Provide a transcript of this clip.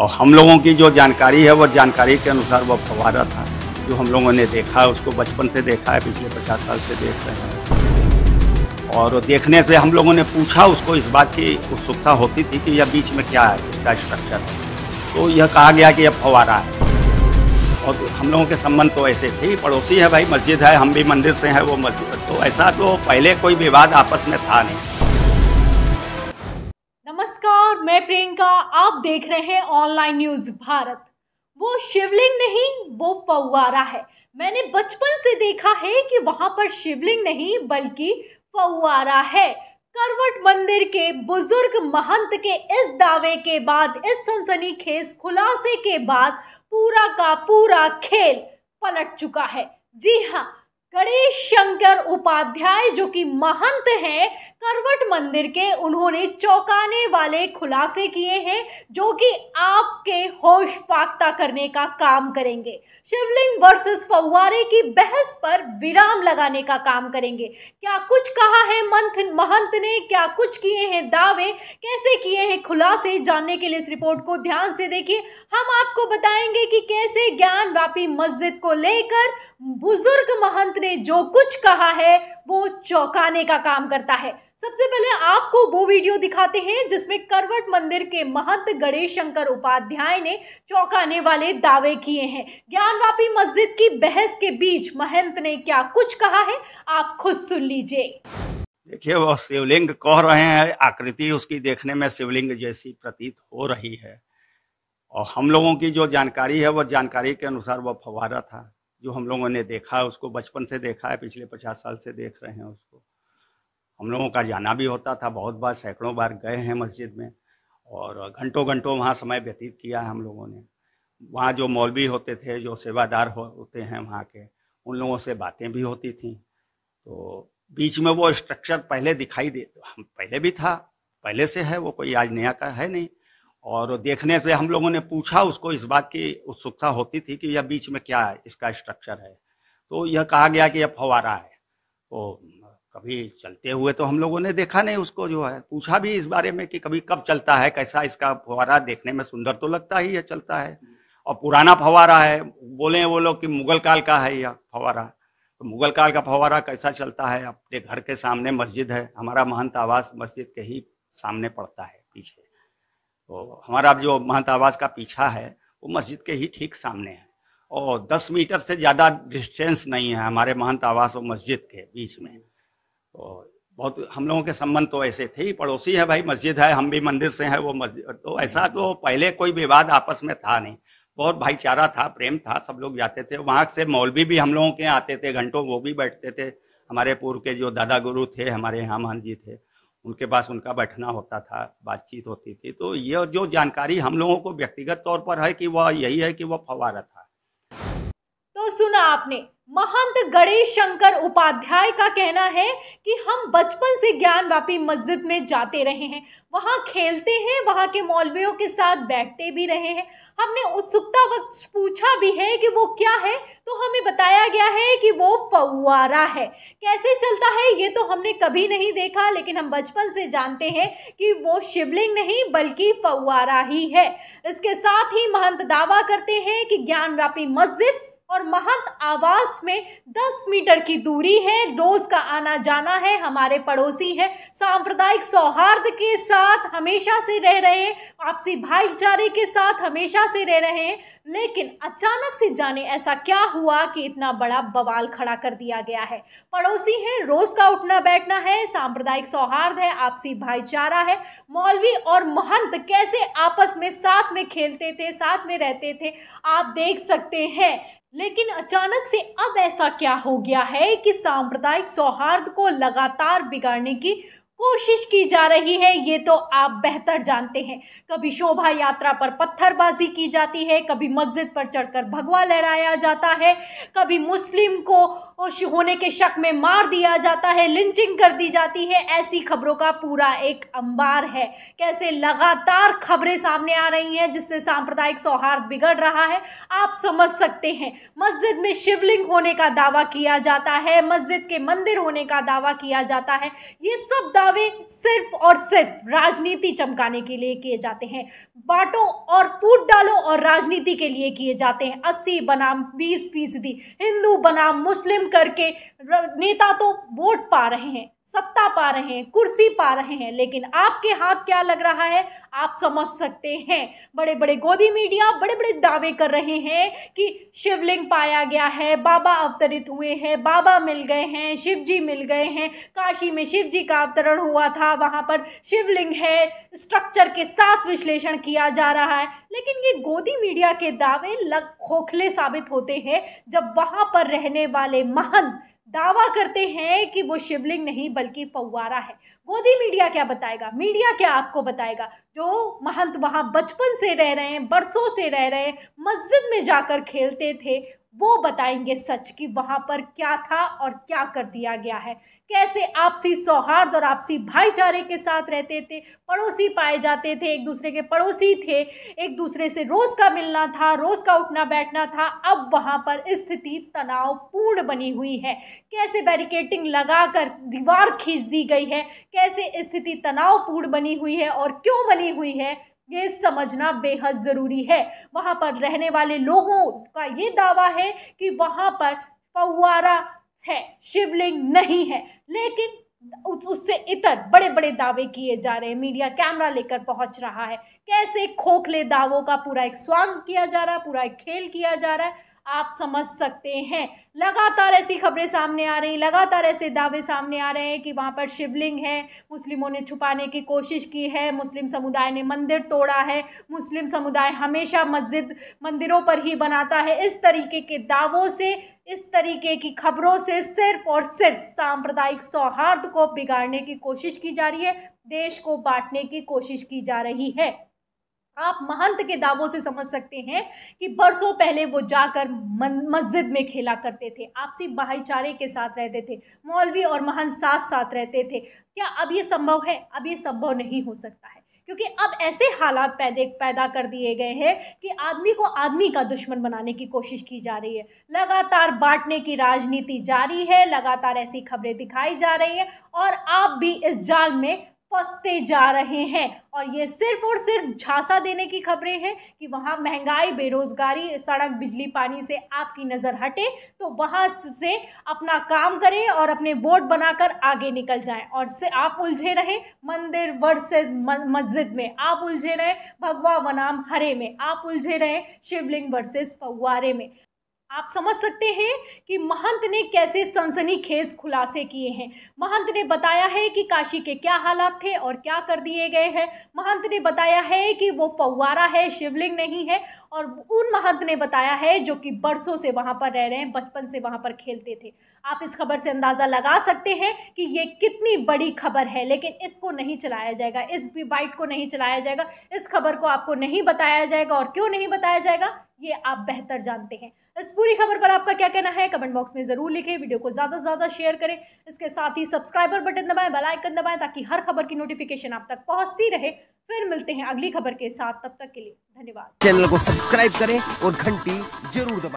और हम लोगों की जो जानकारी है वो जानकारी के अनुसार वो फवारा था जो हम लोगों ने देखा है उसको बचपन से देखा है पिछले पचास साल से देख रहे हैं और देखने से हम लोगों ने पूछा उसको इस बात की उत्सुकता होती थी कि यह बीच में क्या है इसका स्ट्रक्चर तो यह कहा गया कि यह फवारा है और हम लोगों के संबंध तो ऐसे थे पड़ोसी है भाई मस्जिद है हम भी मंदिर से हैं वो मस्जिद तो ऐसा तो पहले कोई विवाद आपस में था नहीं और मैं प्रियंका आप देख रहे हैं ऑनलाइन न्यूज भारत वो शिवलिंग नहीं वो फवारा है मैंने बचपन से देखा है कि वहां पर शिवलिंग नहीं बल्कि फवारा है करवट मंदिर के बुजुर्ग महंत के इस दावे के बाद इस सनसनी खेस खुलासे के बाद पूरा का पूरा खेल पलट चुका है जी हाँ गणेश शंकर उपाध्याय जो कि महंत हैं करवट मंदिर के उन्होंने चौंकाने वाले खुलासे किए हैं जो कि आपके होश पाकता करने का काम करेंगे शिवलिंग वर्सेस फवारे की बहस पर विराम लगाने का काम करेंगे क्या कुछ कहा है मंथ महंत ने क्या कुछ किए हैं दावे कैसे किए हैं खुलासे जानने के लिए इस रिपोर्ट को ध्यान से देखिए हम आपको बताएंगे कि कैसे ज्ञान व्यापी मस्जिद को लेकर बुजुर्ग महंत ने जो कुछ कहा है वो चौंकाने का काम करता है सबसे पहले आपको वो वीडियो दिखाते हैं जिसमें करवट मंदिर के महंत गणेश शंकर उपाध्याय ने चौंकाने वाले दावे किए हैं ज्ञानवापी मस्जिद की बहस के बीच महंत ने क्या कुछ कहा है आप खुद सुन लीजिए देखिए वो शिवलिंग कह रहे हैं आकृति उसकी देखने में शिवलिंग जैसी प्रतीत हो रही है और हम लोगों की जो जानकारी है वो जानकारी के अनुसार वो फवारा था जो हम लोगों ने देखा है उसको बचपन से देखा है पिछले पचास साल से देख रहे हैं उसको हम लोगों का जाना भी होता था बहुत बार सैकड़ों बार गए हैं मस्जिद में और घंटों घंटों वहाँ समय व्यतीत किया है हम लोगों ने वहाँ जो मौलवी होते थे जो सेवादार होते हैं वहाँ के उन लोगों से बातें भी होती थी तो बीच में वो स्ट्रक्चर पहले दिखाई दे हम पहले भी था पहले से है वो कोई आज नया का है नहीं और देखने से हम लोगों ने पूछा उसको इस बात की उत्सुकता होती थी कि यह बीच में क्या है इसका स्ट्रक्चर है तो यह कहा गया कि यह फवारा है तो कभी चलते हुए तो हम लोगों ने देखा नहीं उसको जो है पूछा भी इस बारे में कि कभी कब चलता है कैसा इसका फवारा देखने में सुंदर तो लगता ही यह चलता है और पुराना फवारा है बोले वो लोग कि मुगल काल का है यह फवारा तो मुगल काल का फवारा कैसा चलता है अपने घर के सामने मस्जिद है हमारा महंत आवास मस्जिद के ही सामने पड़ता है पीछे तो हमारा जो महंत आवास का पीछा है वो मस्जिद के ही ठीक सामने है और दस मीटर से ज़्यादा डिस्टेंस नहीं है हमारे महंत आवास और मस्जिद के बीच में तो बहुत हम लोगों के संबंध तो ऐसे थे ही पड़ोसी है भाई मस्जिद है हम भी मंदिर से हैं वो मस्जिद तो ऐसा तो पहले कोई विवाद आपस में था नहीं बहुत भाईचारा था प्रेम था सब लोग जाते थे वहाँ से मौलवी भी हम लोगों के आते थे घंटों वो भी बैठते थे हमारे पूर्व के जो दादा गुरु थे हमारे यहाँ महन जी थे उनके पास उनका बैठना होता था बातचीत होती थी तो ये जो जानकारी हम लोगों को व्यक्तिगत तौर पर है कि वह यही है कि वह फवारा था तो सुना आपने महंत गणेश शंकर उपाध्याय का कहना है कि हम बचपन से ज्ञान व्यापी मस्जिद में जाते रहे हैं वहाँ खेलते हैं वहाँ के मौलवियों के साथ बैठते भी रहे हैं हमने उत्सुकता वक्त पूछा भी है कि वो क्या है तो हमें बताया गया है कि वो फवारा है कैसे चलता है ये तो हमने कभी नहीं देखा लेकिन हम बचपन से जानते हैं कि वो शिवलिंग नहीं बल्कि फवारा ही है इसके साथ ही महंत दावा करते हैं कि ज्ञान मस्जिद और महंत आवास में 10 मीटर की दूरी है रोज का आना जाना है हमारे पड़ोसी हैं सांप्रदायिक सौहार्द के साथ हमेशा से रह रहे हैं आपसी भाईचारे के साथ हमेशा से रह रहे हैं लेकिन अचानक से जाने ऐसा क्या हुआ कि इतना बड़ा बवाल खड़ा कर दिया गया है पड़ोसी हैं रोज़ का उठना बैठना है सांप्रदायिक सौहार्द है आपसी भाईचारा है मौलवी और महंत कैसे आपस में साथ में खेलते थे साथ में रहते थे आप देख सकते हैं लेकिन अचानक से अब ऐसा क्या हो गया है कि सांप्रदायिक सौहार्द को लगातार बिगाड़ने की कोशिश की जा रही है ये तो आप बेहतर जानते हैं कभी शोभा यात्रा पर पत्थरबाजी की जाती है कभी मस्जिद पर चढ़कर भगवा लहराया जाता है कभी मुस्लिम को होने के शक में मार दिया जाता है लिंचिंग कर दी जाती है ऐसी खबरों का पूरा एक अंबार है कैसे लगातार खबरें सामने आ रही हैं जिससे सांप्रदायिक सौहार्द बिगड़ रहा है आप समझ सकते हैं मस्जिद में शिवलिंग होने का दावा किया जाता है मस्जिद के मंदिर होने का दावा किया जाता है ये सब दावा दावे सिर्फ और सिर्फ राजनीति चमकाने के लिए किए जाते हैं बांटो और फूट डालो और राजनीति के लिए किए जाते हैं अस्सी बनाम बीस फीसदी हिंदू बनाम मुस्लिम करके नेता तो वोट पा रहे हैं सत्ता पा रहे हैं कुर्सी पा रहे हैं लेकिन आपके हाथ क्या लग रहा है आप समझ सकते हैं बड़े बड़े गोदी मीडिया बड़े बड़े दावे कर रहे हैं कि शिवलिंग पाया गया है बाबा अवतरित हुए हैं बाबा मिल गए हैं शिव जी मिल गए हैं काशी में शिव जी का अवतरण हुआ था वहाँ पर शिवलिंग है स्ट्रक्चर के साथ विश्लेषण किया जा रहा है लेकिन ये गोदी मीडिया के दावे लग खोखले साबित होते हैं जब वहाँ पर रहने वाले महंत दावा करते हैं कि वो शिवलिंग नहीं बल्कि फव्वारा है गोदी मीडिया क्या बताएगा मीडिया क्या आपको बताएगा जो महंत वहाँ बचपन से रह रहे हैं बरसों से रह रहे हैं मस्जिद में जाकर खेलते थे वो बताएंगे सच कि वहाँ पर क्या था और क्या कर दिया गया है कैसे आपसी सौहार्द और आपसी भाईचारे के साथ रहते थे पड़ोसी पाए जाते थे एक दूसरे के पड़ोसी थे एक दूसरे से रोज़ का मिलना था रोज़ का उठना बैठना था अब वहाँ पर स्थिति तनावपूर्ण बनी हुई है कैसे बैरिकेटिंग लगाकर दीवार खींच दी गई है कैसे स्थिति तनावपूर्ण बनी हुई है और क्यों बनी हुई है ये समझना बेहद ज़रूरी है वहाँ पर रहने वाले लोगों का ये दावा है कि वहाँ पर फवारा है शिवलिंग नहीं है लेकिन उस उससे इतर बड़े बड़े दावे किए जा रहे हैं मीडिया कैमरा लेकर पहुंच रहा है कैसे खोखले दावों का पूरा एक स्वांग किया जा रहा है पूरा एक खेल किया जा रहा है आप समझ सकते हैं लगातार ऐसी खबरें सामने आ रही लगातार ऐसे दावे सामने आ रहे हैं कि वहाँ पर शिवलिंग है मुस्लिमों ने छुपाने की कोशिश की है मुस्लिम समुदाय ने मंदिर तोड़ा है मुस्लिम समुदाय हमेशा मस्जिद मंदिरों पर ही बनाता है इस तरीके के दावों से इस तरीके की खबरों से सिर्फ और सिर्फ सांप्रदायिक सौहार्द को बिगाड़ने की कोशिश की जा रही है देश को बांटने की कोशिश की जा रही है आप महंत के दावों से समझ सकते हैं कि बरसों पहले वो जाकर मस्जिद में खेला करते थे आपसी भाईचारे के साथ रहते थे मौलवी और महंत साथ साथ रहते थे क्या अब ये संभव है अब ये संभव नहीं हो सकता है क्योंकि अब ऐसे हालात पैदे पैदा कर दिए गए हैं कि आदमी को आदमी का दुश्मन बनाने की कोशिश की जा रही है लगातार बांटने की राजनीति जारी है लगातार ऐसी खबरें दिखाई जा रही हैं और आप भी इस जाल में फंसते जा रहे हैं और ये सिर्फ और सिर्फ झांसा देने की खबरें हैं कि वहाँ महंगाई बेरोज़गारी सड़क बिजली पानी से आपकी नज़र हटे तो वहाँ से अपना काम करें और अपने वोट बनाकर आगे निकल जाएं और से आप उलझे रहें मंदिर वर्सेस मस्जिद में आप उलझे रहें भगवा वनाम हरे में आप उलझे रहें शिवलिंग वर्सेस फवारे में आप समझ सकते हैं कि महंत ने कैसे सनसनीखेज खुलासे किए हैं महंत ने बताया है कि काशी के क्या हालात थे और क्या कर दिए गए हैं महंत ने बताया है कि वो फव्वारा है शिवलिंग नहीं है और उन महंत ने बताया है जो कि बरसों से वहाँ पर रह रहे हैं बचपन से वहाँ पर खेलते थे आप इस खबर से अंदाज़ा लगा सकते हैं कि ये कितनी बड़ी खबर है लेकिन इसको नहीं चलाया जाएगा इस बाइट को नहीं चलाया जाएगा इस खबर को आपको नहीं बताया जाएगा और क्यों नहीं बताया जाएगा ये आप बेहतर जानते हैं इस पूरी खबर पर आपका क्या कहना है कमेंट बॉक्स में ज़रूर लिखें वीडियो को ज़्यादा से ज़्यादा शेयर करें इसके साथ ही सब्सक्राइबर बटन दबाएं बेल आइकन दबाएं ताकि हर खबर की नोटिफिकेशन आप तक पहुंचती रहे फिर मिलते हैं अगली खबर के साथ तब तक के लिए धन्यवाद चैनल को सब्सक्राइब करें और घंटी जरूर दबाए